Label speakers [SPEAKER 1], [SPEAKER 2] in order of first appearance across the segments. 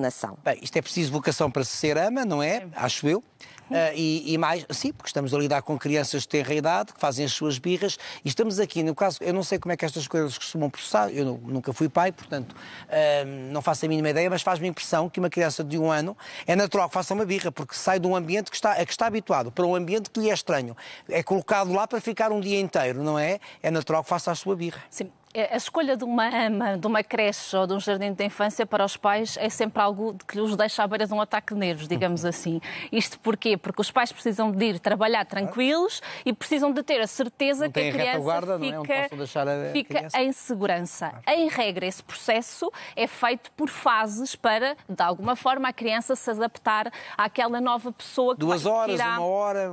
[SPEAKER 1] nação. Bem, isto é preciso vocação para ser ama, não é? é. Acho eu. Uh, e, e, mais, sim, porque estamos a lidar com crianças de tenra idade, que fazem as suas birras, e estamos aqui, no caso, eu não sei como é que estas coisas costumam processar, eu não, nunca fui pai, portanto, uh, não faço a mínima ideia, mas faz-me a impressão que uma criança de um ano é natural que faça uma birra, porque sai de um ambiente que está, a que está habituado, para um ambiente que lhe é estranho. É colocado lá para ficar um dia inteiro, não é? É natural que faça a sua birra. Sim. É, a escolha de uma ama, de uma creche ou de um jardim de infância para os pais é sempre algo que os deixa à beira de um ataque de nervos, digamos assim. Isto porquê? Porque os pais precisam de ir trabalhar tranquilos e precisam de ter a certeza que a criança é? fica, é? a fica criança. em segurança. Ah. Em regra, esse processo é feito por fases para, de alguma forma, a criança se adaptar àquela nova pessoa que Duas horas, irá... uma hora...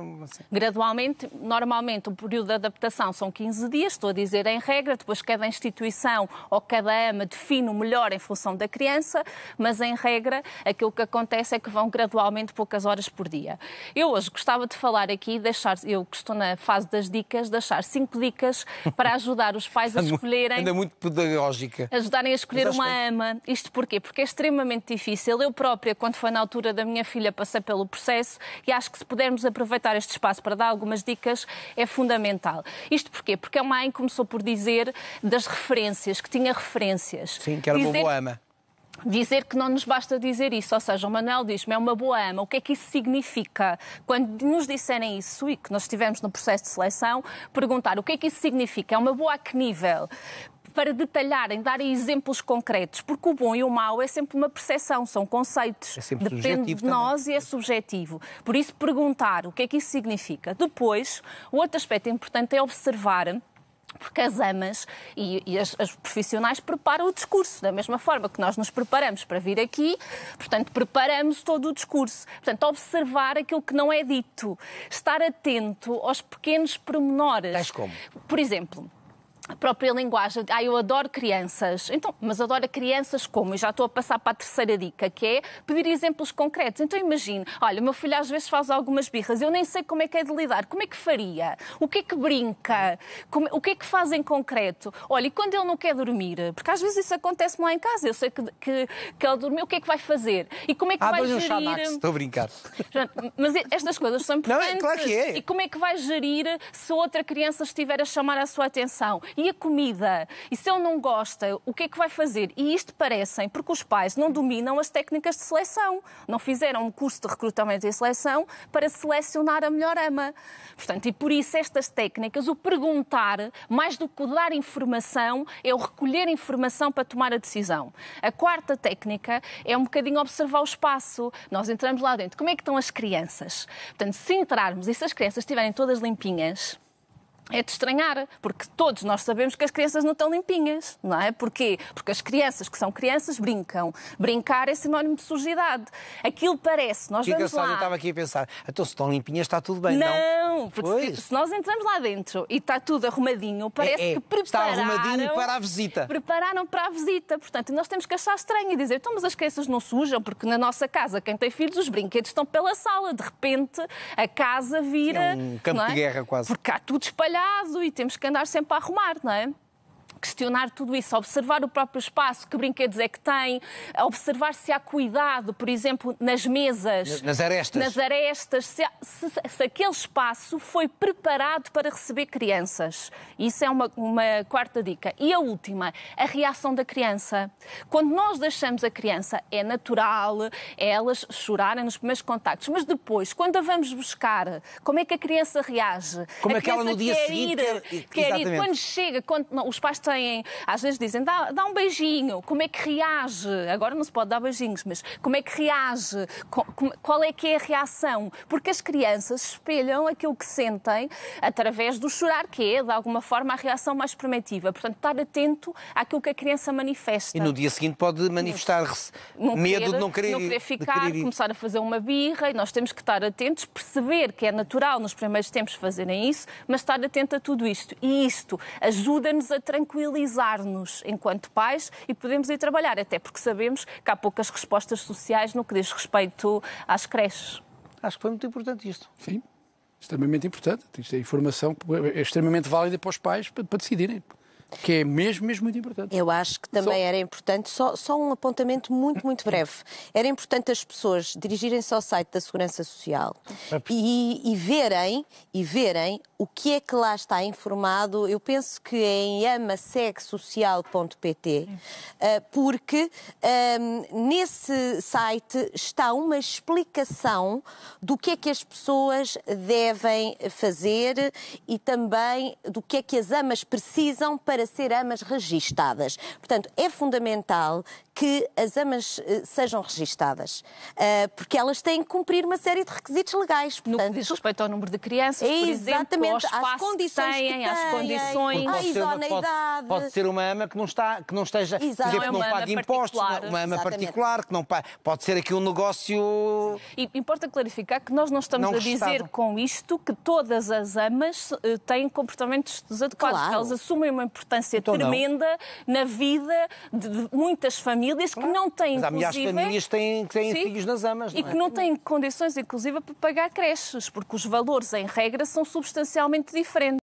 [SPEAKER 1] Gradualmente, normalmente, o período de adaptação são 15 dias, estou a dizer em regra, depois cada instituição ou cada ama define o melhor em função da criança, mas em regra aquilo que acontece é que vão gradualmente poucas horas por dia. Eu hoje gostava de falar aqui, deixar, eu que estou na fase das dicas, deixar cinco dicas para ajudar os pais a escolherem. Ainda muito pedagógica. Ajudarem a escolher uma que... ama. Isto porquê? Porque é extremamente difícil. Eu própria, quando foi na altura da minha filha, passei pelo processo e acho que se pudermos aproveitar este espaço para dar algumas dicas é fundamental. Isto porquê? Porque é a mãe começou por dizer da das referências, que tinha referências. Sim, que era dizer, uma ama. Dizer que não nos basta dizer isso, ou seja, o Manuel diz-me é uma boa ama. o que é que isso significa? Quando nos disserem isso e que nós estivemos no processo de seleção, perguntar o que é que isso significa? É uma boa a que nível? para detalharem, darem exemplos concretos, porque o bom e o mau é sempre uma percepção, são conceitos, é depende de nós também. e é subjetivo. Por isso, perguntar o que é que isso significa. Depois, o outro aspecto importante é observar porque as amas e, e as, as, profissionais preparam o discurso, da mesma forma que nós nos preparamos para vir aqui, portanto, preparamos todo o discurso. Portanto, observar aquilo que não é dito, estar atento aos pequenos pormenores. Tais como? Por exemplo, a própria linguagem. Ah, eu adoro crianças. Então, mas adoro crianças como? E já estou a passar para a terceira dica, que é pedir exemplos concretos. Então, imagine, olha, o meu filho às vezes faz algumas birras, eu nem sei como é que é de lidar. Como é que faria? O que é que brinca? Como, o que é que faz em concreto? Olha, e quando ele não quer dormir? Porque às vezes isso acontece-me lá em casa. Eu sei que, que, que ele dormiu, o que é que vai fazer? E como é que ah, vai gerir... Ah, estou a brincar. Mas estas coisas são importantes. Não, é claro que é. E como é que vai gerir se outra criança estiver a chamar a sua atenção? E a comida? E se ele não gosta, o que é que vai fazer? E isto parecem, porque os pais não dominam as técnicas de seleção. Não fizeram um curso de recrutamento e seleção para selecionar a melhor ama. Portanto, e por isso estas técnicas, o perguntar, mais do que dar informação, é o recolher informação para tomar a decisão. A quarta técnica é um bocadinho observar o espaço. Nós entramos lá dentro. Como é que estão as crianças? Portanto, se entrarmos e se as crianças estiverem todas limpinhas, é de estranhar, porque todos nós sabemos que as crianças não estão limpinhas, não é? Porquê? Porque as crianças que são crianças brincam. Brincar é sinónimo de sujidade. Aquilo parece, nós que vamos lá... eu estava aqui a pensar, então se estão limpinhas está tudo bem, não? Não, porque pois. se, nós entramos lá dentro e está tudo arrumadinho, é, parece é, é. que prepararam... Está arrumadinho para a visita. Prepararam para a visita, portanto, nós temos que achar estranho e dizer, então mas as crianças não sujam, porque na nossa casa, quem tem filhos, os brinquedos estão pela sala, de repente a casa vira... É um campo é? de guerra quase. Porque há tudo espalhado molhado e temos que andar sempre a arrumar, não é? questionar tudo isso, observar o próprio espaço, que brinquedos é que tem, observar se há cuidado, por exemplo, nas mesas, nas arestas, nas arestas se, há, se, se aquele espaço foi preparado para receber crianças. Isso é uma, uma quarta dica. E a última, a reação da criança. Quando nós deixamos a criança, é natural elas chorarem nos primeiros contactos, mas depois, quando a vamos buscar, como é que a criança reage? Como a é que ela no dia seguinte quer, quer ir, quando chega, quando, não, os pais têm. Às vezes dizem, dá, dá um beijinho, como é que reage? Agora não se pode dar beijinhos, mas como é que reage? Qual é que é a reação? Porque as crianças espelham aquilo que sentem através do chorar, que é, de alguma forma, a reação mais primitiva. Portanto, estar atento àquilo que a criança manifesta. E no dia seguinte pode manifestar medo querer, de não querer, não querer ficar, querer começar a fazer uma birra, e nós temos que estar atentos, perceber que é natural nos primeiros tempos fazerem isso, mas estar atento a tudo isto. E isto ajuda-nos a tranquilizar tranquilizar-nos enquanto pais e podemos ir trabalhar, até porque sabemos que há poucas respostas sociais no que diz respeito às creches. Acho que foi muito importante isto. Sim, extremamente importante. Isto é informação é extremamente válida para os pais para, para decidirem que é mesmo, mesmo muito importante. Eu acho que também só... era importante, só, só um apontamento muito, muito breve. Era importante as pessoas dirigirem-se ao site da Segurança Social é e, e, verem, e verem o que é que lá está informado. Eu penso que é em amasegsocial.pt, eh, porque um, ehm, nesse site está uma explicação do que é que as pessoas devem fazer e também do que é que as amas precisam para para ser amas registadas. Portanto, é fundamental que as amas eh, sejam registadas, eh, porque elas têm que cumprir uma série de requisitos legais. Portanto, no que diz respeito ao número de crianças, é por exatamente, exemplo, às condições que têm, às condições, à idoneidade. Pode, ser uma ama que não, está, que não esteja, Exato. por exemplo, não, é não pague impostos, uma, uma ama particular, que não pode ser aqui um negócio... E, importa clarificar que nós não estamos não a dizer com isto que todas as amas eh, têm comportamentos desadequados, claro. elas assumem uma importância importância então, tremenda não. na vida de, de muitas famílias claro. que não têm, Mas inclusive... Mas famílias têm, têm sim, filhos nas amas, não E é? que não têm condições, inclusive, para pagar creches, porque os valores, em regra, são substancialmente diferentes.